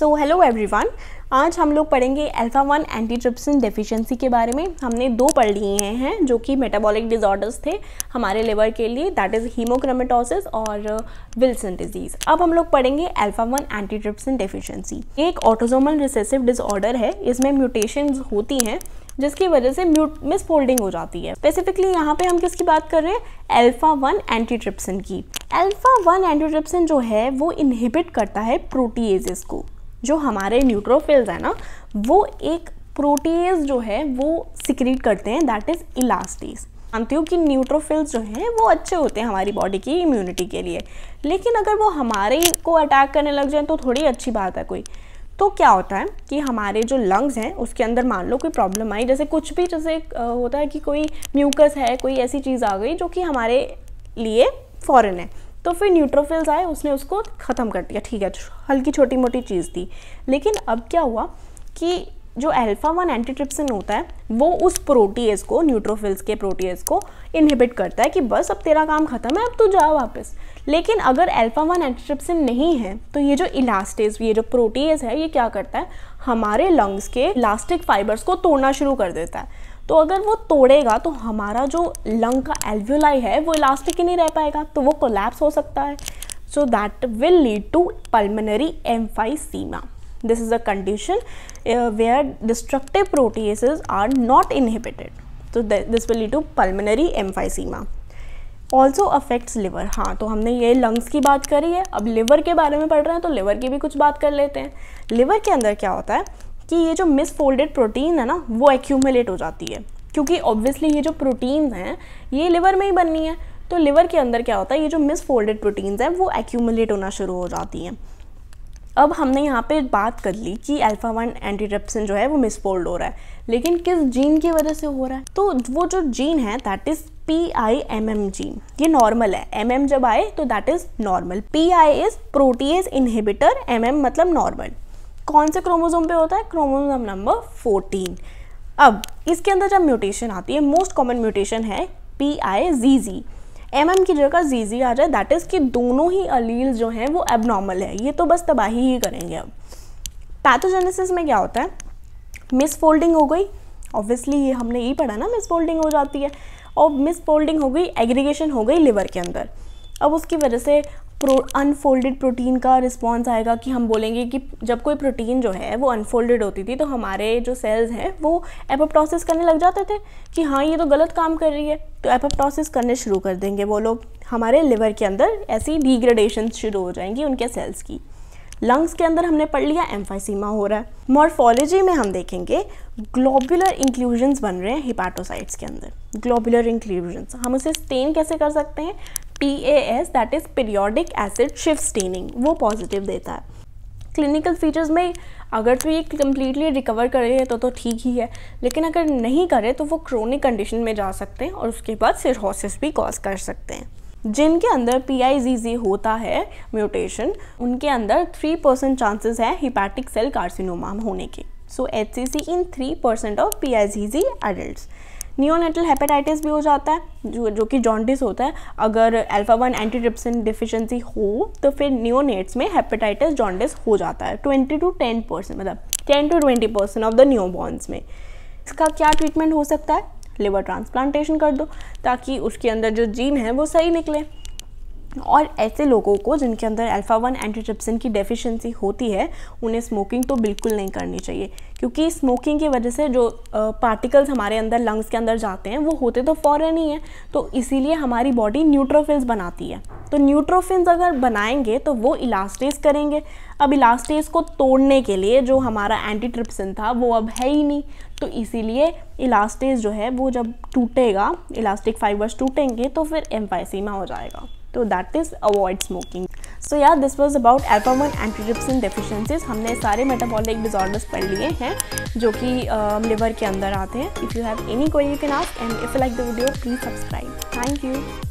so hello everyone आज हम लोग पढ़ेंगे अल्फ़ा वन एंटीट्रिप्सिन डेफिशिएंसी के बारे में हमने दो पढ़ लिए हैं जो कि मेटाबॉलिक डिजॉर्डर्स थे हमारे लिवर के लिए दैट इज़ हीमोक्रोमेटोसिस और विल्सन uh, डिजीज़ अब हम लोग पढ़ेंगे अल्फ़ा वन एंटीट्रिप्सिन डेफिशिएंसी एक ऑटोजोमल रिसेसिव डिसऑर्डर है इसमें म्यूटेशन होती हैं जिसकी वजह से मिसफोल्डिंग हो जाती है स्पेसिफिकली यहाँ पे हम किसकी बात कर रहे हैं अल्फ़ा वन एंटीट्रिप्सिन की अल्फ़ा वन एंटीट्रिप्सिन जो है वो इनहिबिट करता है प्रोटीएजेस को जो हमारे न्यूट्रोफिल्स हैं ना वो एक प्रोटीज जो है वो सिक्रीट करते हैं दैट इज़ इलास्टीज़ मानती हूँ कि न्यूट्रोफिल्स जो हैं वो अच्छे होते हैं हमारी बॉडी की इम्यूनिटी के लिए लेकिन अगर वो हमारे को अटैक करने लग जाए तो थोड़ी अच्छी बात है कोई तो क्या होता है कि हमारे जो लंग्स हैं उसके अंदर मान लो कोई प्रॉब्लम आई जैसे कुछ भी जैसे होता है कि कोई म्यूकस है कोई ऐसी चीज़ आ गई जो कि हमारे लिए फॉरेन है तो फिर न्यूट्रोफिल्स आए उसने उसको ख़त्म कर दिया ठीक है हल्की छोटी मोटी चीज़ थी लेकिन अब क्या हुआ कि जो अल्फा वन एंटीट्रिप्सिन होता है वो उस प्रोटीज को न्यूट्रोफिल्स के प्रोटीज को इनहिबिट करता है कि बस अब तेरा काम खत्म है अब तू जा वापस लेकिन अगर अल्फा वन एंटीट्रिप्सिन नहीं है तो ये जो इलास्टेज ये जो प्रोटीज़ है ये क्या करता है हमारे लंग्स के इलास्टिक फाइबर्स को तोड़ना शुरू कर देता है तो अगर वो तोड़ेगा तो हमारा जो लंग का एल्व्यूलाई है वो इलास्टिक ही नहीं रह पाएगा तो वो कोलैप्स हो सकता है so that will lead to pulmonary emphysema this is a condition where destructive proteases are not inhibited तो this will lead to pulmonary emphysema also affects liver हाँ तो हमने ये लंग्स की बात करी है अब लिवर के बारे में पढ़ रहे हैं तो लिवर की भी कुछ बात कर लेते हैं लिवर के अंदर क्या होता है कि ये जो मिसफोल्डेड प्रोटीन है ना वो एक्यूमुलेट हो जाती है क्योंकि ऑब्वियसली ये जो प्रोटीन्स हैं ये लिवर में ही बननी है तो लिवर के अंदर क्या होता है ये जो मिसफोल्डेड प्रोटीन्स हैं वो एक्यूमुलेट होना शुरू हो जाती हैं अब हमने यहाँ पे बात कर ली कि अल्फ़ा वन एंटीरेप्सिन जो है वो मिसफोल्ड हो रहा है लेकिन किस जीन की वजह से हो रहा है तो वो जो जीन है that is P I M M gene ये नॉर्मल है एम एम जब आए तो that is normal P I is protease inhibitor M M मतलब नॉर्मल कौन से क्रोमोजोम पे होता है क्रोमोजोम नंबर 14 अब इसके अंदर जब म्यूटेशन आती है मोस्ट कॉमन म्यूटेशन है P I G G M M की जगह जी जी आ जाए दैट इज़ कि दोनों ही अलील जो हैं वो एबनॉर्मल है ये तो बस तबाही ही करेंगे अब पैथोजेनेसिस में क्या होता है मिसफोल्डिंग हो गई ऑब्वियसली ये हमने यही पढ़ा ना मिसफोल्डिंग हो जाती है और मिसफोल्डिंग हो गई एग्रीगेशन हो गई लिवर के अंदर अब उसकी वजह से प्रो अनफोल्डेड प्रोटीन का रिस्पॉन्स आएगा कि हम बोलेंगे कि जब कोई प्रोटीन जो है वो अनफोल्डेड होती थी तो हमारे जो सेल्स हैं वो एपोप्टोसिस करने लग जाते थे कि हाँ ये तो गलत काम कर रही है तो एपोप्टोसिस करने शुरू कर देंगे वो लोग हमारे लिवर के अंदर ऐसी डिग्रेडेशन शुरू हो जाएंगी उनके सेल्स की लंग्स के अंदर हमने पढ़ लिया एम्फाइसीमा हो रहा है मॉर्फोलॉजी में हम देखेंगे ग्लोबुलर इंक्लूजन्स बन रहे हैं हिपाटोसाइट्स के अंदर ग्लोबुलर इंक्लूजन्स हम उसे स्टेन कैसे कर सकते हैं P A S that is periodic acid शिफ्ट स्टेनिंग वो पॉजिटिव देता है क्लिनिकल फीचर्स में अगर तो ये कम्प्लीटली रिकवर करे तो तो ठीक ही है लेकिन अगर नहीं करे तो वो क्रोनिक कंडीशन में जा सकते हैं और उसके बाद सिरहोसिस भी कॉज कर सकते हैं जिनके अंदर पी आई जी जी होता है म्यूटेशन उनके अंदर थ्री परसेंट चांसेस है हिपैटिक सेल कार्सिनोमा होने के सो H C C in three percent of P I G G adult neonatal hepatitis भी हो जाता है जो जो कि जॉन्डिस होता है अगर अल्फा वन एंटीट्रिप्सिन डिफिशेंसी हो तो फिर नियोनेट्स में हेपेटाइटिस जॉन्डिस हो जाता है ट्वेंटी टू टेन परसेंट मतलब ten to twenty percent of the newborns में इसका क्या ट्रीटमेंट हो सकता है लिवर ट्रांसप्लांटेशन कर दो ताकि उसके अंदर जो जीन है वो सही निकले और ऐसे लोगों को जिनके अंदर अल्फ़ा वन एंटीट्रिप्सिन की डेफिशिएंसी होती है उन्हें स्मोकिंग तो बिल्कुल नहीं करनी चाहिए क्योंकि स्मोकिंग की वजह से जो पार्टिकल्स हमारे अंदर लंग्स के अंदर जाते हैं वो होते तो फ़ौरन ही हैं तो इसीलिए हमारी बॉडी न्यूट्रोफिल्स बनाती है तो न्यूट्रोफिल्स अगर बनाएंगे तो वो इलास्टेज करेंगे अब इलास्टेज को तोड़ने के लिए जो हमारा एंटीट्रिप्सिन था वो अब है ही नहीं तो इसीलिए इलास्टेज जो है वो जब टूटेगा इलास्टिक फाइबर्स टूटेंगे तो फिर एम्फाइसीमा हो जाएगा तो that is avoid smoking so या this was about alpha antitrypsin deficiencies हमने सारे मेटाबॉलिक डिजॉर्डर्स पढ़ लिए हैं जो कि लिवर uh, के अंदर आते हैं if you have any query you can ask and if like the video please subscribe thank you